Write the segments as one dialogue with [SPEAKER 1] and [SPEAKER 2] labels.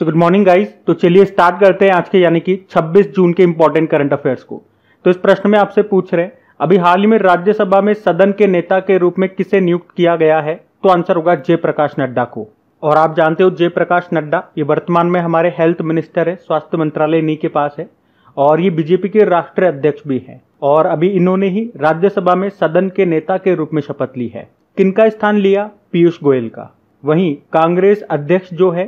[SPEAKER 1] so good morning guys तो चलिए start करते हैं आज के यानी कि 26 जून के इंपॉर्टेंट करंट अफेयर्स को तो इस प्रश्न में आपसे पूछ रहे हैं अभी हाल ही में राज्यसभा में सदन के नेता के रूप में किसे नियुक्त किया गया है तो आंसर होगा जय प्रकाश नड्डा को और आप जानते हो जय प्रकाश नड्डा ये वर्तमान में हमारे हेल्थ मिनिस्टर है स्वास्थ्य मंत्रालय इन्हीं के पास है और ये बीजेपी के राष्ट्रीय अध्यक्ष भी हैं और अभी इन्होंने ही राज्यसभा में सदन के नेता के रूप में शपथ ली है किनका स्थान लिया पीयूष गोयल का वहीं कांग्रेस अध्यक्ष जो है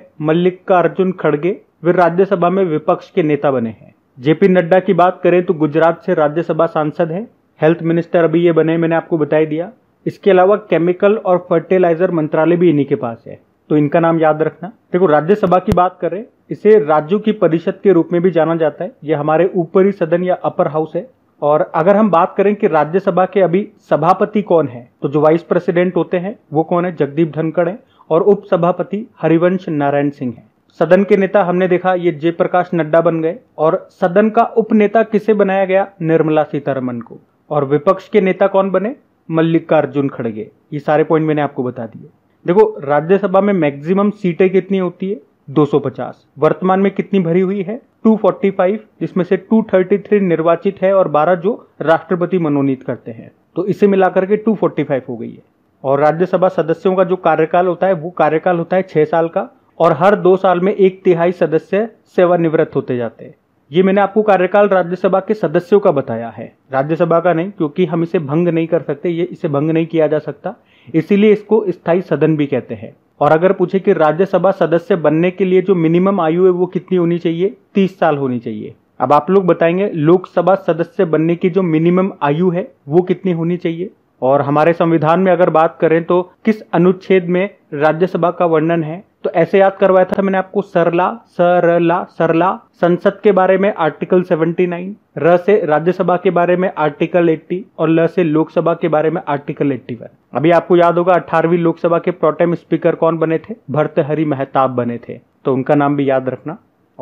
[SPEAKER 1] अर्जुन खड़गे वे राज्यसभा में विपक्ष के नेता बने हैं जेपी नड्डा की बात करें तो गुजरात से राज्यसभा सांसद है हेल्थ मिनिस्टर अभी ये बने मैंने आपको बताई दिया इसके अलावा केमिकल और फर्टिलाइजर मंत्रालय भी इन्हीं के पास है तो इनका नाम याद रखना देखो राज्यसभा की बात करें इसे राज्यों की परिषद के रूप में भी जाना जाता है ये हमारे ऊपरी सदन या अपर हाउस है और अगर हम बात करें कि राज्यसभा के अभी सभापति कौन है तो जो वाइस प्रेसिडेंट होते हैं वो कौन है जगदीप धनखड़ है और उप सभापति हरिवंश नारायण सिंह हैं सदन के नेता हमने देखा ये जयप्रकाश नड्डा बन गए और सदन का उपनेता किसे बनाया गया निर्मला सीतारमन को और विपक्ष के नेता कौन बने मल्लिकार्जुन खड़गे ये सारे पॉइंट मैंने आपको बता दिए देखो राज्यसभा में मैक्सिमम सीटें कितनी होती है 250 वर्तमान में कितनी भरी हुई है 245 जिसमें से 233 निर्वाचित है और 12 जो राष्ट्रपति मनोनीत करते हैं तो इसे मिलाकर के 245 हो गई है और राज्यसभा सदस्यों का जो कार्यकाल होता है वो कार्यकाल होता है छः साल का और हर दो साल में एक तिहाई सदस्य सेवानिवृत्त होते जाते हैं ये मैंने आपको कार्यकाल राज्यसभा के सदस्यों का बताया है राज्यसभा का नहीं क्योंकि हम इसे भंग नहीं कर सकते ये इसे भंग नहीं किया जा सकता इसीलिए इसको स्थायी सदन भी कहते हैं और अगर पूछे कि राज्यसभा सदस्य बनने के लिए जो मिनिमम आयु है वो कितनी होनी चाहिए तीस साल होनी चाहिए अब आप लोग बताएंगे लोकसभा सदस्य बनने की जो मिनिमम आयु है वो कितनी होनी चाहिए और हमारे संविधान में अगर बात करें तो किस अनुच्छेद में राज्यसभा का वर्णन है तो ऐसे याद करवाया था मैंने आपको सरला सरला सरला संसद के बारे में आर्टिकल 79 र से राज्यसभा के बारे में आर्टिकल 80 और ल से लोकसभा के बारे में आर्टिकल 81 अभी आपको याद होगा 18वीं लोकसभा के प्रोटेम स्पीकर कौन बने थे भर्तहरि मेहताब बने थे तो उनका नाम भी याद रखना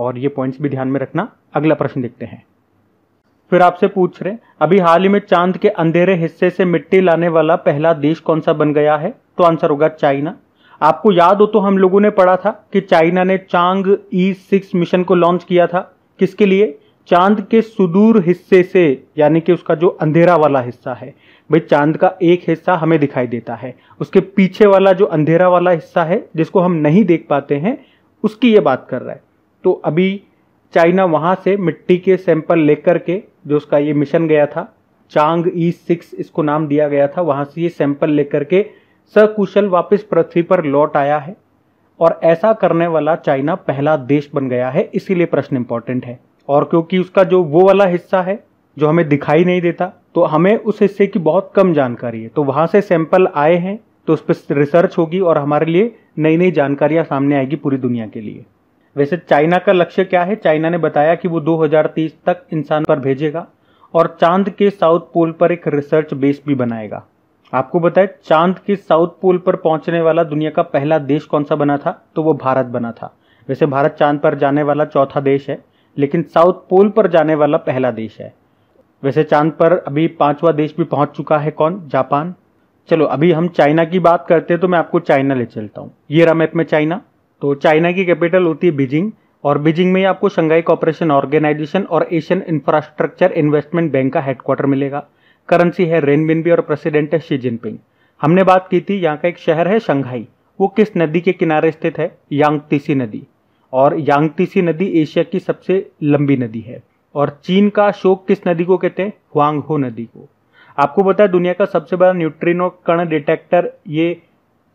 [SPEAKER 1] और ये पॉइंट्स भी ध्यान में रखना अगला प्रश्न देखते हैं फिर आपसे पूछ रहे अभी हाल ही में चांद के अंधेरे हिस्से से मिट्टी लाने वाला पहला देश कौन सा बन गया है तो आंसर होगा चाइना आपको याद हो तो हम लोगों ने पढ़ा था कि चाइना ने चांग ई सिक्स मिशन को लॉन्च किया था किसके लिए चांद के सुदूर हिस्से से यानी कि उसका जो अंधेरा वाला हिस्सा है भाई चांद का एक हिस्सा हमें दिखाई देता है उसके पीछे वाला जो अंधेरा वाला हिस्सा है जिसको हम नहीं देख पाते हैं उसकी ये बात कर रहा है तो अभी चाइना वहां से मिट्टी के सैंपल लेकर के जो उसका ये मिशन गया था चांग ई सिक्स इसको नाम दिया गया था वहाँ से ये सैंपल लेकर के सकुशल वापस पृथ्वी पर लौट आया है और ऐसा करने वाला चाइना पहला देश बन गया है इसीलिए प्रश्न इंपॉर्टेंट है और क्योंकि उसका जो वो वाला हिस्सा है जो हमें दिखाई नहीं देता तो हमें उस हिस्से की बहुत कम जानकारी है तो वहां से सैंपल आए हैं तो उस पर रिसर्च होगी और हमारे लिए नई नई जानकारियां सामने आएगी पूरी दुनिया के लिए वैसे चाइना का लक्ष्य क्या है चाइना ने बताया कि वो 2030 तक इंसान पर भेजेगा और चांद के साउथ पोल पर एक रिसर्च बेस भी बनाएगा आपको बताए चांद के साउथ पोल पर पहुंचने वाला दुनिया का पहला देश कौन सा बना था तो वो भारत बना था वैसे भारत चांद पर जाने वाला चौथा देश है लेकिन साउथ पोल पर जाने वाला पहला देश है वैसे चांद पर अभी पांचवा देश भी पहुंच चुका है कौन जापान चलो अभी हम चाइना की बात करते हैं तो मैं आपको चाइना ले चलता हूँ ये रहा मैप में चाइना तो चाइना की कैपिटल होती है बीजिंग और बीजिंग में आपको शंघाई कॉपरेशन ऑर्गेनाइजेशन और एशियन इंफ्रास्ट्रक्चर इन्वेस्टमेंट बैंक का हेडक्वार्टर मिलेगा करेंसी है रेनबिनबी और प्रेसिडेंट है शी जिनपिंग हमने बात की थी यहाँ का एक शहर है शंघाई वो किस नदी के किनारे स्थित है यांगतीसी नदी और यांगतीसी नदी एशिया की सबसे लंबी नदी है और चीन का शोक किस नदी को कहते हैं हुआंगहो नदी को आपको पता है दुनिया का सबसे बड़ा न्यूट्रिनो कण डिटेक्टर ये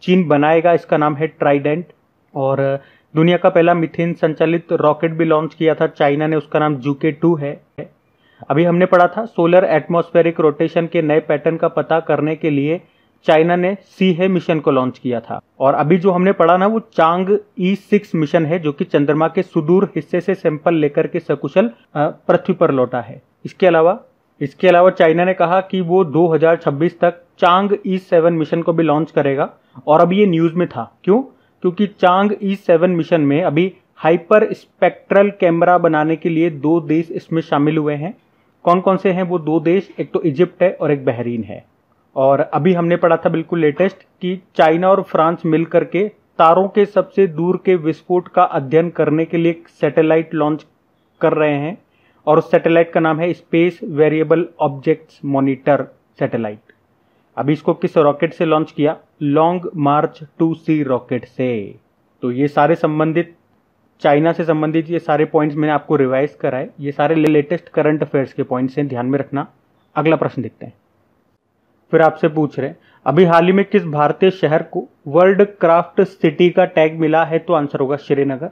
[SPEAKER 1] चीन बनाएगा इसका नाम है ट्राइडेंट और दुनिया का पहला मिथेन संचालित रॉकेट भी लॉन्च किया था चाइना ने उसका नाम जूके टू है अभी हमने पढ़ा था सोलर एटमोस्फेरिक रोटेशन के नए पैटर्न का पता करने के लिए चाइना ने सी है मिशन को लॉन्च किया था और अभी जो हमने पढ़ा ना वो चांग ई सिक्स मिशन है जो कि चंद्रमा के सुदूर हिस्से से सैंपल लेकर के सकुशल पृथ्वी पर लौटा है इसके अलावा इसके अलावा चाइना ने कहा कि वो 2026 तक चांग ई सेवन मिशन को भी लॉन्च करेगा और अभी ये न्यूज में था क्यों क्योंकि Chang'e e seven mission में अभी हाइपर स्पेक्ट्रल कैमरा बनाने के लिए दो देश इसमें शामिल हुए हैं कौन कौन से हैं वो दो देश एक तो इजिप्ट है और एक बहरीन है और अभी हमने पढ़ा था बिल्कुल लेटेस्ट कि चाइना और फ्रांस मिल करके तारों के सबसे दूर के विस्फोट का अध्ययन करने के लिए एक सैटेलाइट लॉन्च कर रहे हैं और उस सैटेलाइट का नाम है space variable objects monitor satellite अभी इसको किस रॉकेट से लॉन्च किया Long March two C rocket से तो ये सारे संबंधित चाइना से संबंधित ये सारे पॉइंट्स मैंने आपको रिवाइज कराए ये सारे लेटेस्ट करंट अफेयर्स के पॉइंट्स हैं ध्यान में रखना अगला प्रश्न देखते हैं फिर आपसे पूछ रहे हैं अभी हाल ही में किस भारतीय शहर को वर्ल्ड क्राफ्ट सिटी का टैग मिला है तो आंसर होगा श्रीनगर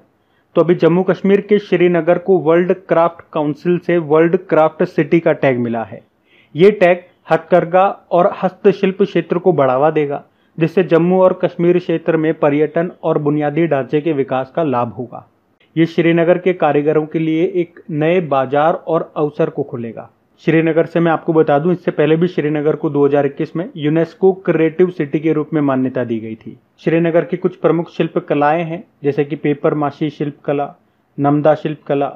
[SPEAKER 1] तो अभी जम्मू कश्मीर के श्रीनगर को वर्ल्ड क्राफ्ट काउंसिल से वर्ल्ड क्राफ्ट सिटी का टैग मिला है ये टैग हथकरघा और हस्तशिल्प क्षेत्र को बढ़ावा देगा जिससे जम्मू और कश्मीर क्षेत्र में पर्यटन और बुनियादी ढांचे के विकास का लाभ होगा ये श्रीनगर के कारीगरों के लिए एक नए बाजार और अवसर को खुलेगा श्रीनगर से मैं आपको बता दूं इससे पहले भी श्रीनगर को 2021 में यूनेस्को क्रिएटिव सिटी के रूप में मान्यता दी गई थी श्रीनगर की कुछ प्रमुख शिल्प कलाएं हैं जैसे कि पेपर माशी शिल्प कला नमदा शिल्प कला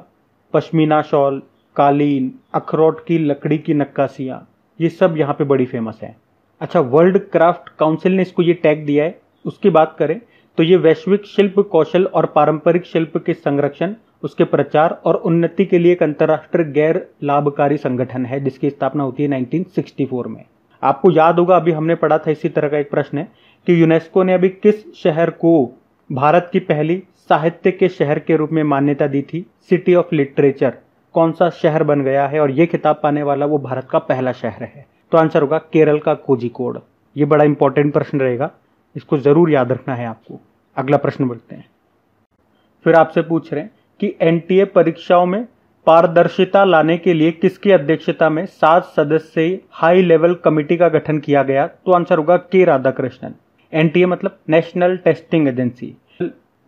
[SPEAKER 1] पश्मीना शॉल कालीन अखरोट की लकड़ी की नक्काशियाँ ये सब यहाँ पे बड़ी फेमस हैं अच्छा वर्ल्ड क्राफ्ट काउंसिल ने इसको ये टैग दिया है उसकी बात करें तो ये वैश्विक शिल्प कौशल और पारंपरिक शिल्प के संरक्षण उसके प्रचार और उन्नति के लिए एक अंतर्राष्ट्रीय गैर लाभकारी संगठन है जिसकी स्थापना होती है 1964 में आपको याद होगा अभी हमने पढ़ा था इसी तरह का एक प्रश्न है कि यूनेस्को ने अभी किस शहर को भारत की पहली साहित्य के शहर के रूप में मान्यता दी थी सिटी ऑफ लिटरेचर कौन सा शहर बन गया है और ये खिताब पाने वाला वो भारत का पहला शहर है तो आंसर होगा केरल का कोजी कोड ये बड़ा इंपॉर्टेंट प्रश्न रहेगा इसको ज़रूर याद रखना है आपको अगला प्रश्न बढ़ते हैं फिर आपसे पूछ रहे हैं कि एनटीए परीक्षाओं में पारदर्शिता लाने के लिए किसकी अध्यक्षता में सात सदस्यीय हाई लेवल कमेटी का गठन किया गया तो आंसर होगा के राधाकृष्णन एनटीए मतलब नेशनल टेस्टिंग एजेंसी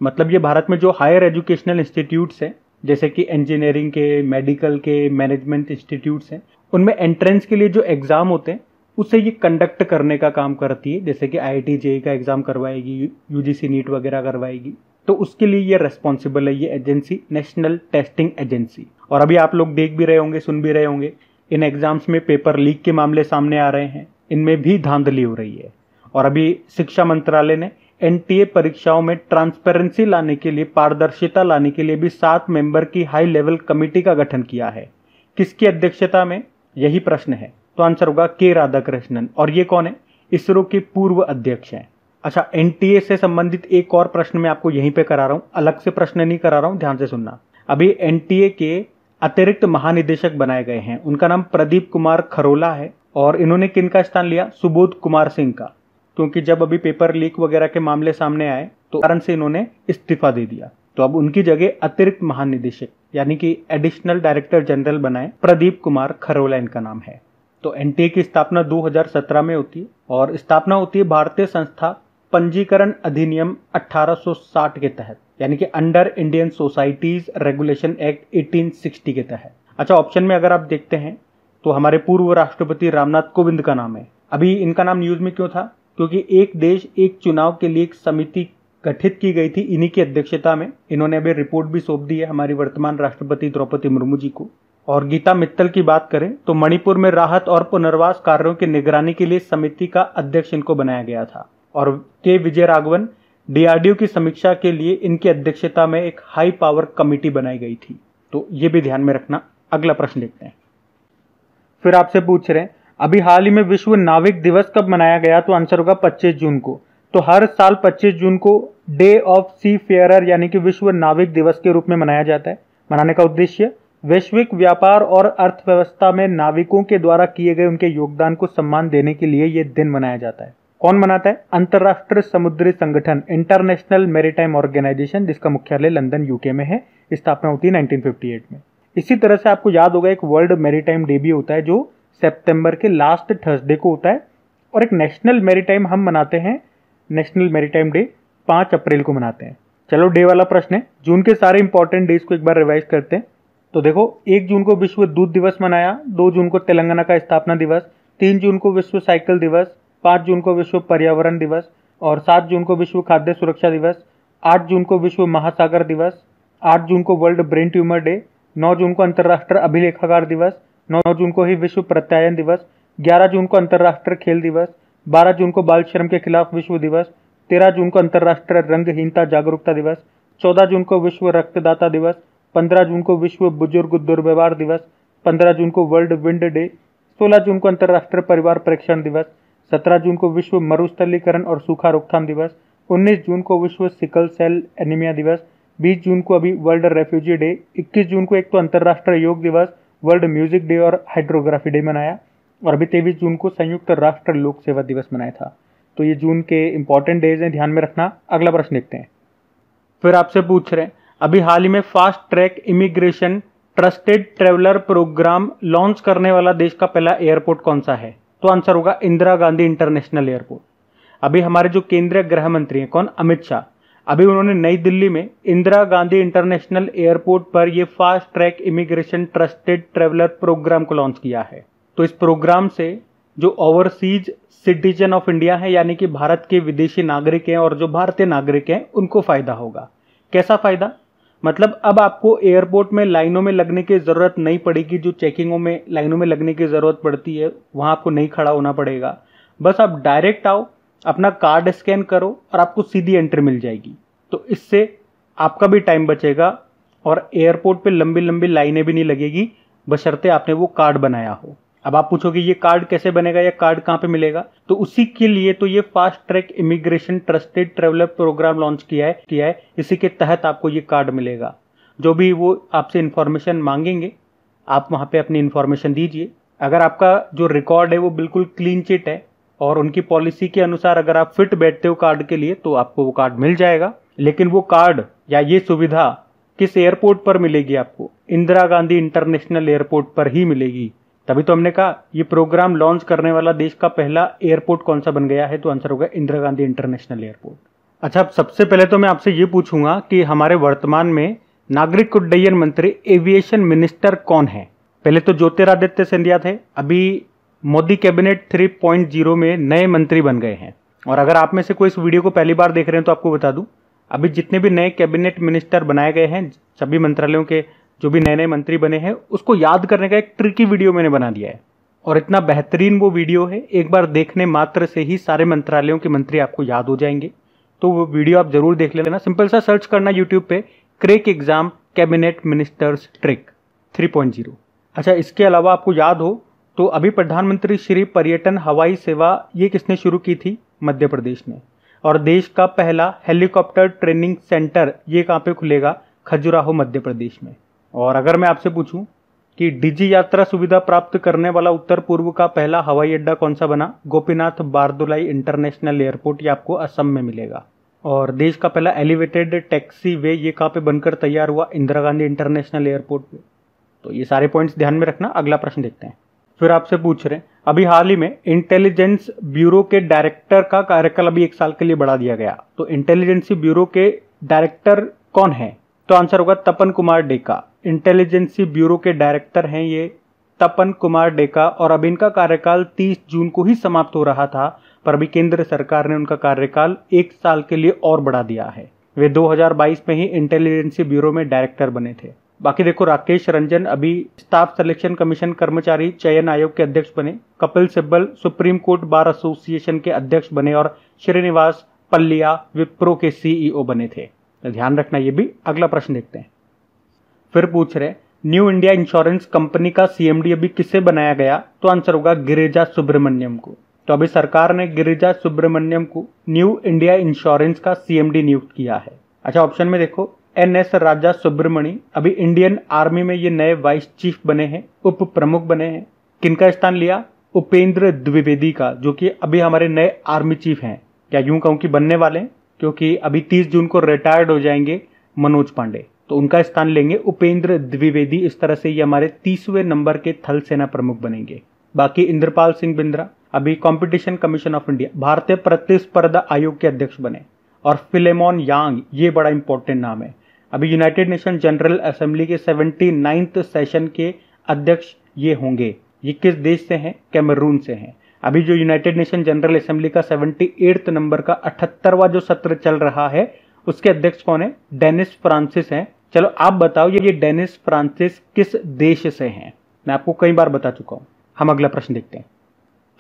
[SPEAKER 1] मतलब ये भारत में जो हायर एजुकेशनल इंस्टीट्यूट्स हैं जैसे कि इंजीनियरिंग के मेडिकल के मैनेजमेंट इंस्टीट्यूट्स हैं उनमें एंट्रेंस के लिए जो एग्ज़ाम होते हैं उसे ये कंडक्ट करने का काम करती है जैसे कि आई आई जेई का एग्ज़ाम करवाएगी यू जी सी नीट वगैरह करवाएगी तो उसके लिए ये रेस्पॉन्सिबल है ये एजेंसी नेशनल टेस्टिंग एजेंसी और अभी आप लोग देख भी रहे होंगे सुन भी रहे होंगे इन एग्ज़ाम्स में पेपर लीक के मामले सामने आ रहे हैं इनमें भी धांधली हो रही है और अभी शिक्षा मंत्रालय ने एनटीए परीक्षाओं में ट्रांसपेरेंसी लाने के लिए पारदर्शिता लाने के लिए भी सात मेंबर की हाई लेवल कमेटी का गठन किया है किसकी अध्यक्षता में यही प्रश्न है तो आंसर होगा के राधाकृष्णन और ये कौन है इसरो के पूर्व अध्यक्ष हैं अच्छा एन से संबंधित एक और प्रश्न मैं आपको यहीं पे करा रहा हूँ अलग से प्रश्न नहीं करा रहा हूँ ध्यान से सुनना अभी एन के अतिरिक्त महानिदेशक बनाए गए हैं उनका नाम प्रदीप कुमार खरोला है और इन्होंने किन का स्थान लिया सुबोध कुमार सिंह का क्योंकि जब अभी पेपर लीक वगैरह के मामले सामने आए तो कारण से इन्होंने इस्तीफा दे दिया तो अब उनकी जगह अतिरिक्त महानिदेशक यानी कि एडिशनल डायरेक्टर जनरल बनाए प्रदीप कुमार खरोला इनका नाम है तो एन की स्थापना 2017 में होती है और स्थापना होती है भारतीय संस्था पंजीकरण अधिनियम 1860 के तहत यानी कि under Indian societies regulation act 1860 के तहत अच्छा ऑप्शन में अगर आप देखते हैं तो हमारे पूर्व राष्ट्रपति रामनाथ कोविंद का नाम है अभी इनका नाम न्यूज में क्यों था क्योंकि एक देश एक चुनाव के लिए एक समिति गठित की गई थी इन्हीं की अध्यक्षता में इन्होंने अभी रिपोर्ट भी सौंप दी है हमारी वर्तमान राष्ट्रपति द्रौपदी मुर्मू जी को और गीता मित्तल की बात करें तो मणिपुर में राहत और पुनर्वास कार्यों की निगरानी के लिए समिति का अध्यक्ष इनको बनाया गया था और के विजय राघवन डीआरडीओ की समीक्षा के लिए इनकी अध्यक्षता में एक हाई पावर कमेटी बनाई गई थी तो ये भी ध्यान में रखना अगला प्रश्न देखते हैं फिर आपसे पूछ रहे हैं अभी हाल ही में विश्व नाविक दिवस कब मनाया गया तो आंसर होगा 25 जून को तो हर साल 25 जून को डे ऑफ सी फेयर यानी कि विश्व नाविक दिवस के रूप में मनाया जाता है मनाने का उद्देश्य वैश्विक व्यापार और अर्थव्यवस्था में नाविकों के द्वारा किए गए उनके योगदान को सम्मान देने के लिए यह दिन मनाया जाता है कौन मनाता है अंतर्राष्ट्रीय समुद्री संगठन इंटरनेशनल मेरीटाइम ऑर्गेनाइजेशन जिसका मुख्यालय लंदन यूके में है स्थापना होती है 1958 में इसी तरह से आपको याद होगा एक वर्ल्ड मेरीटाइम डे भी होता है जो सितंबर के लास्ट थर्सडे को होता है और एक नेशनल मेरीटाइम हम मनाते हैं नेशनल मेरी डे पाँच अप्रैल को मनाते हैं चलो डे वाला प्रश्न है जून के सारे इंपॉर्टेंट डेज को एक बार रिवाइज करते हैं तो देखो एक जून को विश्व दूध दिवस मनाया दो जून को तेलंगाना का स्थापना दिवस तीन जून को विश्व साइकिल दिवस पाँच जून को विश्व पर्यावरण दिवस और सात जून को विश्व खाद्य सुरक्षा दिवस आठ जून को विश्व महासागर दिवस आठ जून को वर्ल्ड ब्रेन ट्यूमर डे नौ जून को अंतर्राष्ट्रीय अभिलेखागार दिवस नौ जून को ही विश्व प्रत्यायन दिवस ग्यारह जून को अंतर्राष्ट्रीय खेल दिवस 12 जून को बाल श्रम के खिलाफ विश्व दिवस 13 जून को अंतर्राष्ट्रीय रंगहीनता जागरूकता दिवस 14 जून को विश्व रक्तदाता दिवस 15 जून को विश्व बुजुर्ग दुर्व्यवहार दिवस 15 जून को वर्ल्ड विंड डे 16 जून को अंतर्राष्ट्रीय परिवार परीक्षण दिवस 17 जून को विश्व मरुस्थलीकरण और सूखा रोकथाम दिवस उन्नीस जून को विश्व सिकल सेल एनीमिया दिवस बीस जून को अभी वर्ल्ड रेफ्यूजी डे इक्कीस जून को एक तो अंतर्राष्ट्रीय योग दिवस वर्ल्ड म्यूजिक डे और हाइड्रोग्राफी डे मनाया और अभी तेईस जून को संयुक्त राष्ट्र लोक सेवा दिवस मनाया था तो ये जून के इंपॉर्टेंट डेज हैं ध्यान में रखना अगला प्रश्न देखते हैं फिर आपसे पूछ रहे हैं अभी हाल ही में fast track immigration trusted traveller programme launch करने वाला देश का पहला एयरपोर्ट कौन सा है तो आंसर होगा इंदिरा गांधी इंटरनेशनल एयरपोर्ट अभी हमारे जो केंद्रीय गृह मंत्री हैं कौन अमित शाह अभी उन्होंने नई दिल्ली में इंदिरा गांधी इंटरनेशनल एयरपोर्ट पर यह fast track immigration trusted traveller programme को लॉन्च किया है तो इस प्रोग्राम से जो ओवरसीज सिटीजन ऑफ इंडिया है यानी कि भारत के विदेशी नागरिक हैं और जो भारतीय नागरिक हैं उनको फ़ायदा होगा कैसा फ़ायदा मतलब अब आपको एयरपोर्ट में लाइनों में लगने की ज़रूरत नहीं पड़ेगी जो चेकिंगों में लाइनों में लगने की ज़रूरत पड़ती है वहाँ आपको नहीं खड़ा होना पड़ेगा बस आप डायरेक्ट आओ अपना कार्ड स्कैन करो और आपको सीधी एंट्री मिल जाएगी तो इससे आपका भी टाइम बचेगा और एयरपोर्ट पे लंबी लंबी लाइनें भी नहीं लगेगी बशर्ते आपने वो कार्ड बनाया हो अब आप पूछोगे ये कार्ड कैसे बनेगा या कार्ड कहाँ पे मिलेगा तो उसी के लिए तो ये fast track immigration trusted traveller programme launch किया है किया है इसी के तहत आपको ये कार्ड मिलेगा जो भी वो आपसे इन्फॉर्मेशन मांगेंगे आप वहाँ पे अपनी इन्फॉर्मेशन दीजिए अगर आपका जो रिकॉर्ड है वो बिल्कुल क्लीन चिट है और उनकी पॉलिसी के अनुसार अगर आप फिट बैठते हो कार्ड के लिए तो आपको वो कार्ड मिल जाएगा लेकिन वो कार्ड या ये सुविधा किस एयरपोर्ट पर मिलेगी आपको इंदिरा गांधी इंटरनेशनल एयरपोर्ट पर ही मिलेगी तभी तो हमने कहा ये प्रोग्राम लॉन्च करने वाला देश का पहला एयरपोर्ट कौन सा बन गया है तो आंसर होगा इंदिरा गांधी इंटरनेशनल एयरपोर्ट अच्छा अब सबसे पहले तो मैं आपसे ये पूछूंगा कि हमारे वर्तमान में नागरिक उड्डयन मंत्री एविएशन मिनिस्टर कौन है पहले तो ज्योतिरादित्य सिंधिया थे अभी मोदी कैबिनेट 3.0 में नए मंत्री बन गए हैं और अगर आप में से कोई इस वीडियो को पहली बार देख रहे हैं तो आपको बता दूं अभी जितने भी नए कैबिनेट मिनिस्टर बनाए गए हैं सभी मंत्रालयों के जो भी नए नए मंत्री बने हैं उसको याद करने का एक ट्रिकी वीडियो मैंने बना दिया है और इतना बेहतरीन वो वीडियो है एक बार देखने मात्र से ही सारे मंत्रालयों के मंत्री आपको याद हो जाएंगे तो वो वीडियो आप जरूर देख लेना सिंपल सा सर्च करना यूट्यूब पे crack exam cabinet ministers trick 3.0 अच्छा इसके अलावा आपको याद हो तो अभी प्रधानमंत्री श्री पर्यटन हवाई सेवा ये किसने शुरू की थी मध्य प्रदेश ने और देश का पहला हेलीकॉप्टर ट्रेनिंग सेंटर ये कहाँ पे खुलेगा खजुराहो मध्य प्रदेश में और अगर मैं आपसे पूछूं कि डिजी यात्रा सुविधा प्राप्त करने वाला उत्तर पूर्व का पहला हवाई अड्डा कौन सा बना गोपीनाथ बारदुलाई इंटरनेशनल एयरपोर्ट ये आपको असम में मिलेगा और देश का पहला एलिवेटेड टैक्सी वे ये कहाँ पे बनकर तैयार हुआ इंदिरा गांधी इंटरनेशनल एयरपोर्ट पे तो ये सारे पॉइंट्स ध्यान में रखना अगला प्रश्न देखते हैं फिर आपसे पूछ रहे हैं अभी हाल ही में इंटेलिजेंस ब्यूरो के डायरेक्टर का कार्यकाल अभी एक साल के लिए बढ़ा दिया गया तो इंटेलिजेंसी ब्यूरो के डायरेक्टर कौन है तो आंसर होगा तपन कुमार डेका इंटेलिजेंसी ब्यूरो के डायरेक्टर हैं ये तपन कुमार डेका और अब इनका कार्यकाल 30 जून को ही समाप्त हो रहा था पर अभी केंद्र सरकार ने उनका कार्यकाल एक साल के लिए और बढ़ा दिया है वे 2022 में ही इंटेलिजेंसी ब्यूरो में डायरेक्टर बने थे बाकी देखो राकेश रंजन अभी स्टाफ सिलेक्शन कमीशन कर्मचारी चयन आयोग के अध्यक्ष बने Kapil Sibal Supreme Court Bar Association के अध्यक्ष बने और श्रीनिवास पल्लिया विप्रो के सीईओ बने थे तो ध्यान रखना ये भी अगला प्रश्न देखते हैं फिर पूछ रहे न्यू इंडिया इंश्योरेंस कंपनी का सीएमडी अभी किसे बनाया गया तो आंसर होगा गिरिजा सुब्रमण्यम को तो अभी सरकार ने गिरिजा सुब्रमण्यम को न्यू इंडिया इंश्योरेंस का सीएमडी नियुक्त किया है अच्छा ऑप्शन में देखो एन एस राजा सुब्रमणि अभी इंडियन आर्मी में ये नए वाइस चीफ बने हैं उप प्रमुख बने हैं किनका स्थान लिया उपेंद्र द्विवेदी का जो कि अभी हमारे नए आर्मी चीफ हैं क्या यूं कहूं कि बनने वाले हैं क्योंकि अभी 30 जून को रिटायर्ड हो जाएंगे मनोज पांडे तो उनका स्थान लेंगे उपेंद्र द्विवेदी इस तरह से ये हमारे तीसवें नंबर के थल सेना प्रमुख बनेंगे बाकी इंद्रपाल सिंह बिंद्रा अभी कंपटीशन कमीशन ऑफ इंडिया भारतीय प्रतिस्पर्धा आयोग के अध्यक्ष बने और फिलेमोन यांग ये बड़ा इंपॉर्टेंट नाम है अभी यूनाइटेड नेशन जनरल असेंबली के सेवेंटी नाइन्थ सेशन के अध्यक्ष ये होंगे ये किस देश से हैं कैमरून से हैं अभी जो यूनाइटेड नेशन जनरल असेंबली का सेवेंटी नंबर का अठहत्तरवा जो सत्र चल रहा है उसके अध्यक्ष कौन है डेनिस फ्रांसिस हैं चलो आप बताओ ये ये डेनिस फ्रांसिस किस देश से हैं मैं आपको कई बार बता चुका हूं हम अगला प्रश्न देखते हैं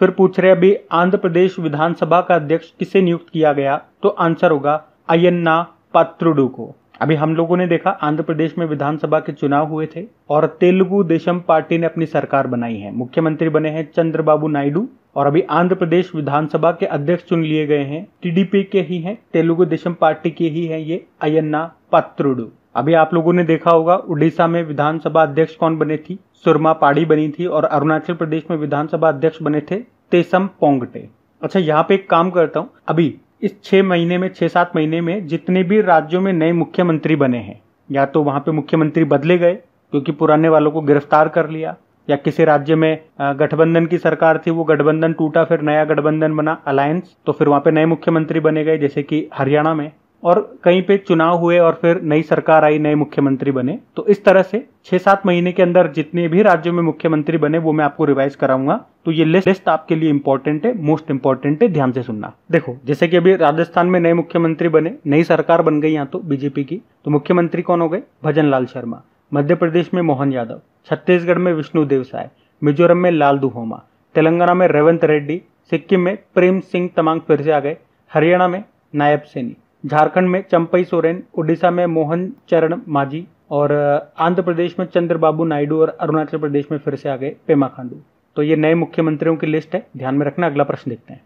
[SPEAKER 1] फिर पूछ रहे अभी आंध्र प्रदेश विधानसभा का अध्यक्ष किसे नियुक्त किया गया तो आंसर होगा अयन्ना पात्रुडू को अभी हम लोगों ने देखा आंध्र प्रदेश में विधानसभा के चुनाव हुए थे और तेलुगु देशम पार्टी ने अपनी सरकार बनाई है मुख्यमंत्री बने हैं चंद्रबाबू नायडू और अभी आंध्र प्रदेश विधानसभा के अध्यक्ष चुन लिए गए हैं टीडीपी के ही हैं तेलुगु देशम पार्टी के ही हैं ये अयन्ना पात्रुडू अभी आप लोगों ने देखा होगा उड़ीसा में विधानसभा अध्यक्ष कौन बने थी सुरमा पाड़ी बनी थी और अरुणाचल प्रदेश में विधानसभा अध्यक्ष बने थे तेसम पोंगटे अच्छा यहाँ पे एक काम करता हूँ अभी इस छह महीने में छह सात महीने में जितने भी राज्यों में नए मुख्यमंत्री बने हैं या तो वहां पे मुख्यमंत्री बदले गए क्योंकि पुराने वालों को गिरफ्तार कर लिया या किसी राज्य में गठबंधन की सरकार थी वो गठबंधन टूटा फिर नया गठबंधन बना अलायंस तो फिर वहां पे नए मुख्यमंत्री बने गए जैसे कि हरियाणा में और कहीं पे चुनाव हुए और फिर नई सरकार आई नए मुख्यमंत्री बने तो इस तरह से छह सात महीने के अंदर जितने भी राज्यों में मुख्यमंत्री बने वो मैं आपको रिवाइज कराऊंगा तो ये लिस्ट लिस्ट आपके लिए इंपॉर्टेंट है मोस्ट इंपॉर्टेंट है ध्यान से सुनना देखो जैसे कि अभी राजस्थान में नए मुख्यमंत्री बने नई सरकार बन गई यहाँ तो बीजेपी की तो मुख्यमंत्री कौन हो गए भजन लाल शर्मा मध्य प्रदेश में मोहन यादव छत्तीसगढ़ में विष्णु देव साय मिजोरम में लाल दुहोमा तेलंगाना में रेवंत रेड्डी सिक्किम में प्रेम सिंह तमांग फिर से आ गए हरियाणा में नायब सैनी झारखंड में चंपई सोरेन उड़ीसा में मोहन चरण माझी और आंध्र प्रदेश में चंद्रबाबू नायडू और अरुणाचल प्रदेश में फिर से आ गए पेमा खांडू तो ये नए मुख्यमंत्रियों की लिस्ट है ध्यान में रखना अगला प्रश्न देखते हैं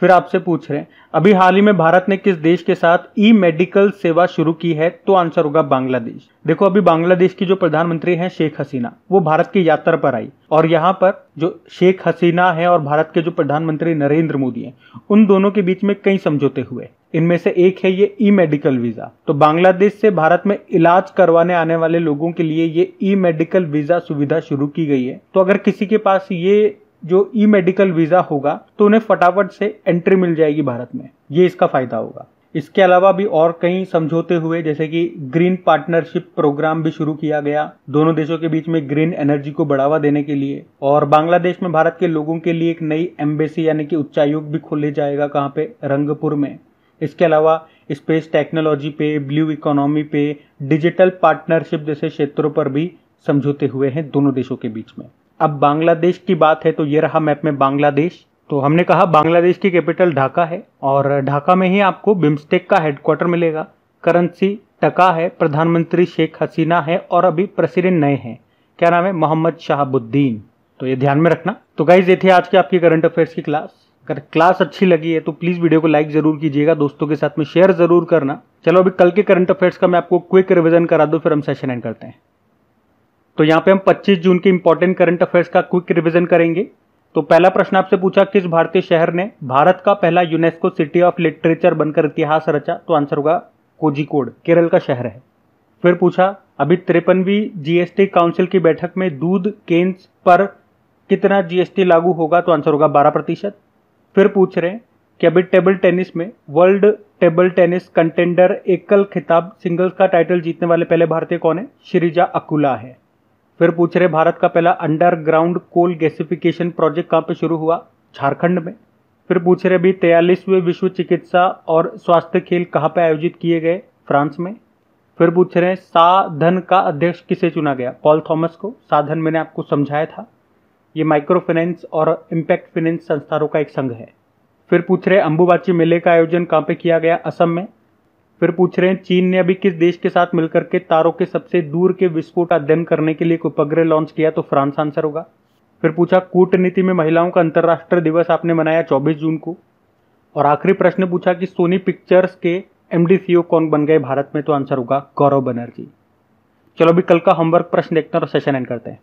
[SPEAKER 1] फिर आपसे पूछ रहे हैं अभी हाल ही में भारत ने किस देश के साथ ई मेडिकल सेवा शुरू की है तो आंसर होगा बांग्लादेश देखो अभी बांग्लादेश की जो प्रधानमंत्री हैं शेख हसीना वो भारत की यात्रा पर आई और यहाँ पर जो शेख हसीना है और भारत के जो प्रधानमंत्री नरेंद्र मोदी हैं उन दोनों के बीच में कई समझौते हुए इनमें से एक है ये ई मेडिकल वीजा तो बांग्लादेश से भारत में इलाज करवाने आने वाले लोगों के लिए ये ई मेडिकल वीजा सुविधा शुरू की गई है तो अगर किसी के पास ये जो ई मेडिकल वीज़ा होगा तो उन्हें फटाफट से एंट्री मिल जाएगी भारत में ये इसका फ़ायदा होगा इसके अलावा भी और कई समझौते हुए जैसे कि ग्रीन पार्टनरशिप प्रोग्राम भी शुरू किया गया दोनों देशों के बीच में ग्रीन एनर्जी को बढ़ावा देने के लिए और बांग्लादेश में भारत के लोगों के लिए एक नई एम्बेसी यानी कि उच्चायोग भी खोले जाएगा कहाँ पे रंगपुर में इसके अलावा स्पेस टेक्नोलॉजी पे ब्लू इकोनॉमी पे डिजिटल पार्टनरशिप जैसे क्षेत्रों पर भी समझौते हुए हैं दोनों देशों के बीच में अब बांग्लादेश की बात है तो ये रहा मैप में बांग्लादेश तो हमने कहा बांग्लादेश की कैपिटल ढाका है और ढाका में ही आपको बिम्स्टेक का हेडक्वार्टर मिलेगा करेंसी टका है प्रधानमंत्री शेख हसीना है और अभी प्रेसिडेंट नए हैं क्या नाम है मोहम्मद शाहबुद्दीन तो ये ध्यान में रखना तो गाइज ये थे आज के आपकी करंट अफेयर्स की क्लास अगर क्लास अच्छी लगी है तो प्लीज़ वीडियो को लाइक ज़रूर कीजिएगा दोस्तों के साथ में शेयर ज़रूर करना चलो अभी कल के करंट अफेयर्स का मैं आपको क्विक रिविजन करा दूँ फिर हम सेशन एंड करते हैं तो यहाँ पे हम 25 जून के इंपॉर्टेंट करंट अफेयर्स का क्विक रिवीजन करेंगे तो पहला प्रश्न आपसे पूछा किस भारतीय शहर ने भारत का पहला यूनेस्को सिटी ऑफ लिटरेचर बनकर इतिहास रचा तो आंसर होगा कोजिकोड केरल का शहर है फिर पूछा अभी तिरपनवीं जीएसटी काउंसिल की बैठक में दूध केन्स पर कितना जीएसटी लागू होगा तो आंसर होगा बारह प्रतिशत फिर पूछ रहे हैं कि अभी टेबल टेनिस में वर्ल्ड टेबल टेनिस कंटेंडर एकल खिताब सिंगल्स का टाइटल जीतने वाले पहले भारतीय कौन है श्रीजा अकुला है फिर पूछ रहे भारत का पहला अंडरग्राउंड कोल गैसिफिकेशन प्रोजेक्ट कहाँ पे शुरू हुआ झारखंड में फिर पूछ रहे अभी तेयालीसवें विश्व चिकित्सा और स्वास्थ्य खेल कहाँ पे आयोजित किए गए फ्रांस में फिर पूछ रहे हैं साधन का अध्यक्ष किसे चुना गया पॉल थॉमस को साधन मैंने आपको समझाया था ये माइक्रो फाइनेंस और इम्पैक्ट फाइनेंस संस्थानों का एक संघ है फिर पूछ रहे अंबुबाची मेले का आयोजन कहाँ पे किया गया असम में फिर पूछ रहे हैं चीन ने अभी किस देश के साथ मिलकर के तारों के सबसे दूर के विस्फोट अध्ययन करने के लिए उपग्रह लॉन्च किया तो फ्रांस आंसर होगा फिर पूछा कूटनीति में महिलाओं का अंतर्राष्ट्रीय दिवस आपने मनाया 24 जून को और आखिरी प्रश्न पूछा कि सोनी पिक्चर्स के एम e कौन बन गए भारत में तो आंसर होगा गौरव बनर्जी चलो अभी कल का होमवर्क प्रश्न देखते हैं और सेशन एंड करते हैं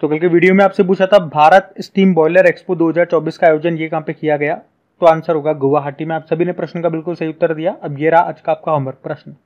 [SPEAKER 1] तो कल के वीडियो में आपसे पूछा था भारत स्टीम बॉयलर एक्सपो 2024 का आयोजन ये कहाँ पे किया गया तो आंसर होगा गुवाहाटी में आप सभी ने प्रश्न का बिल्कुल सही उत्तर दिया अब ये रहा आज का आपका होमवर्क प्रश्न